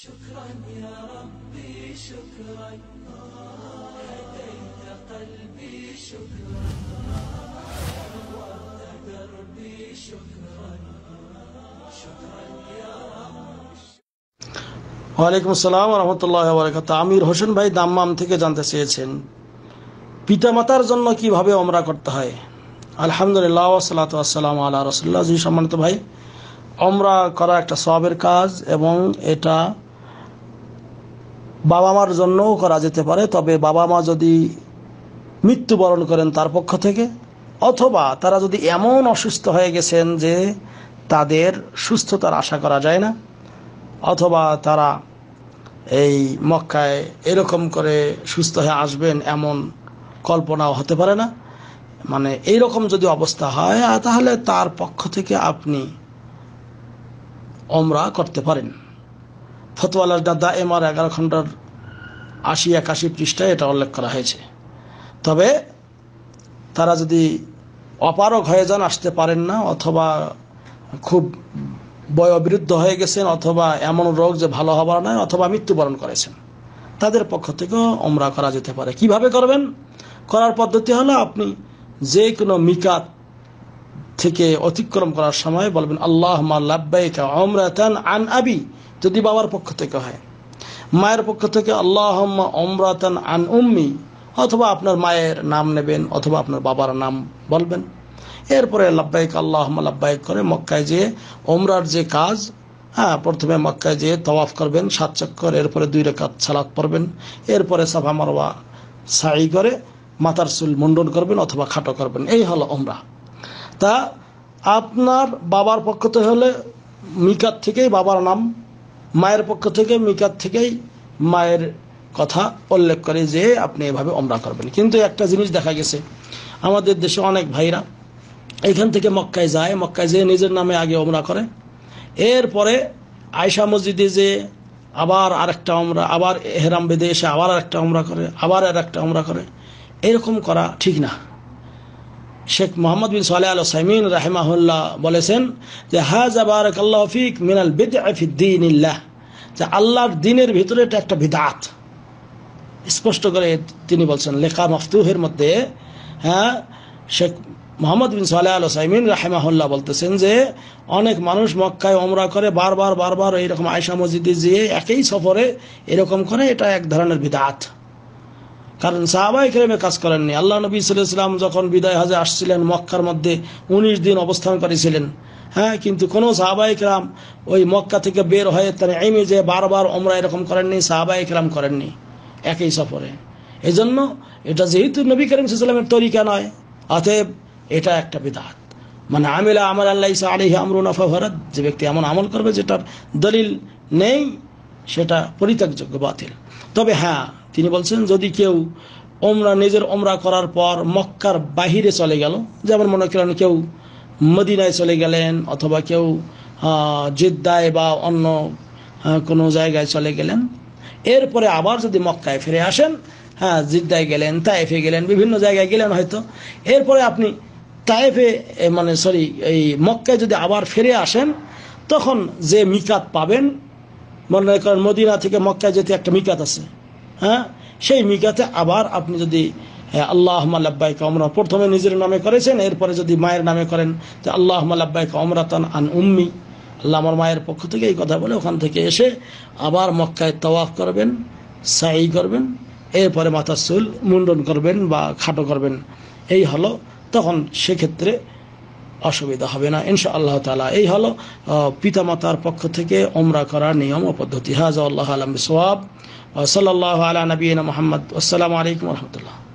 شكرا يا ربي شكرا هديت قلبي شكرا نورت دربي شكرا شكرا يا ওয়ালাইকুম আসসালাম রহমতুল্লাহ বরকাত আমির হোসেন ভাই দাম্মাম থেকে জানতে চেয়েছেন পিতামাতার জন্য কিভাবে অমরা করতে হয় আলহামদুলিল্লাহ সালাত আসসালাম আল্লাহ রসুল্লাহ জি সম্মানিত ভাই অমরা করা একটা সবের কাজ এবং এটা বাবা মার জন্যও করা যেতে পারে তবে বাবা মা যদি মৃত্যুবরণ করেন তার পক্ষ থেকে অথবা তারা যদি এমন অসুস্থ হয়ে গেছেন যে তাদের সুস্থতার আশা করা যায় না অথবা তারা এই মক্কায় এরকম করে সুস্থ হয়ে আসবেন এমন কল্পনাও হতে পারে না মানে এই রকম যদি অবস্থা হয় তাহলে তার পক্ষ থেকে আপনি অমরা করতে পারেন ফতোয়ালার দাদা আর এগারো খণ্ডার আশি একাশি পৃষ্ঠায় এটা উল্লেখ করা হয়েছে তবে তারা যদি অপারক হয়ে যান আসতে পারেন না অথবা খুব বয়বিরুদ্ধ হয়ে গেছেন অথবা এমন রোগ যে ভালো হবার নয় অথবা মৃত্যুবরণ করেছেন তাদের পক্ষ থেকেও অমরা করা যেতে পারে কিভাবে করবেন করার পদ্ধতি হলো আপনি যে কোনো মিকাত থেকে অতিক্রম করার সময় বলবেন আল্লাহ মা লাব্বাইকা অমরাতান আন আবি যদি বাবার পক্ষ থেকে হয় মায়ের পক্ষ থেকে আল্লাহ অমরাতান আন উম্মি অথবা আপনার মায়ের নাম নেবেন অথবা আপনার বাবার নাম বলবেন এরপরে লাব্বাইক আল্লাহ লাব্বাইক করে মক্কায় যেয়ে ওমরার যে কাজ হ্যাঁ প্রথমে মক্কায় যেয়ে তওয়াফ করবেন সাত চক্কর এরপরে দুই রেখাত ছালাক পড়বেন এরপরে সাফা মারওয়া সাই করে মাথার চুল মুন্ডন করবেন অথবা খাটো করবেন এই হলো ওমরা তা আপনার বাবার পক্ষ থেকে হলে মিকার থেকেই বাবার নাম মায়ের পক্ষ থেকে মিকার থেকেই মায়ের কথা উল্লেখ করে যে আপনি এভাবে অমরা করবেন কিন্তু একটা জিনিস দেখা গেছে আমাদের দেশে অনেক ভাইরা এখান থেকে মক্কায় যায় মক্কায় যেয়ে নিজের নামে আগে অমরা করে এরপরে আয়সা মসজিদে যে আবার আরেকটা অমরা আবার হেরাম বেঁধে এসে আবার আরেকটা অমরা করে আবার আর একটা অমরা করে এরকম করা ঠিক না শেখ মোহাম্মদ বিন সোহালে আল সাইমিন রাহেমাহুল্লাহ বলেছেন যে হাজ আবার আল্লাহ ফিক মিনাল বেদ ইল্লাহ যে আল্লাহর দিনের ভিতরে এটা একটা বিদাত স্পষ্ট করে তিনি বলছেন লেখা মফতুহের মধ্যে হ্যাঁ শেখ মোহাম্মদ বিন সালে আল সাইমিন রাহেমাহুল্লাহ বলতেছেন যে অনেক মানুষ মক্কায় অমরা করে বারবার বারবার এইরকম আয়সা মসজিদে যেয়ে একই সফরে এরকম করে এটা এক ধরনের বিদাত কারণ সাহাবাই ক্রেমে কাজ করেননি আল্লাহ নবী সাল্লাম যখন বিদায় হাজে আসছিলেন মক্কার মধ্যে উনিশ দিন অবস্থান করেছিলেন হ্যাঁ কিন্তু কোনো সাহাবা ইকরাম ওই মক্কা থেকে বের হয়ে তার এমে যে বারবার ওমরা এরকম করেননি সাহাবা ইকরাম করেননি একই সফরে এজন্য এটা যেহেতু নবী করিম সাল্লামের তরিকা নয় অতএব এটা একটা বিধাত মানে আমিলা আমার আল্লাহ ইসা আলিহ আমরুন আফাভারত যে ব্যক্তি এমন আমল করবে যেটার দলিল নেই সেটা পরিত্যাগযোগ্য বাতিল তবে হ্যাঁ তিনি বলছেন যদি কেউ ওমরা নিজের ওমরা করার পর মক্কার বাহিরে চলে গেল যেমন মনে করেন কেউ মদিনায় চলে গেলেন অথবা কেউ জিদ্দায় বা অন্য কোনো জায়গায় চলে গেলেন এরপরে আবার যদি মক্কায় ফিরে আসেন হ্যাঁ জিদ্দায় গেলেন তায়েফে গেলেন বিভিন্ন জায়গায় গেলেন হয়তো এরপরে আপনি তায়েফে মানে সরি এই মক্কায় যদি আবার ফিরে আসেন তখন যে মিকাত পাবেন মনে করেন মদিনা থেকে মক্কায় যেতে একটা মিকাত আছে হ্যাঁ সেই মিকাতে আবার আপনি যদি হ্যাঁ, আল্লাহ মাল্লাই কমরা প্রথমে নিজের নামে করেছেন এরপরে যদি মায়ের নামে করেন তো আল্লাহ কমরা তান আন উম্মি আল্লাহ আমার মায়ের পক্ষ থেকে এই কথা বলে ওখান থেকে এসে আবার মক্কায় তওয়াফ করবেন সাই করবেন এরপরে মাথার চুল মুন্ডন করবেন বা খাটো করবেন এই হলো তখন সেক্ষেত্রে অসুবিধা হবে না ইনশা আল্লাহ তালা এই হলো পিতামাতার পক্ষ থেকে ওমরা করার নিয়ম ও পদ্ধতি হাজ আল্লাহ আলম সোয়াব وصلى الله على نبينا محمد والسلام عليكم ورحمة الله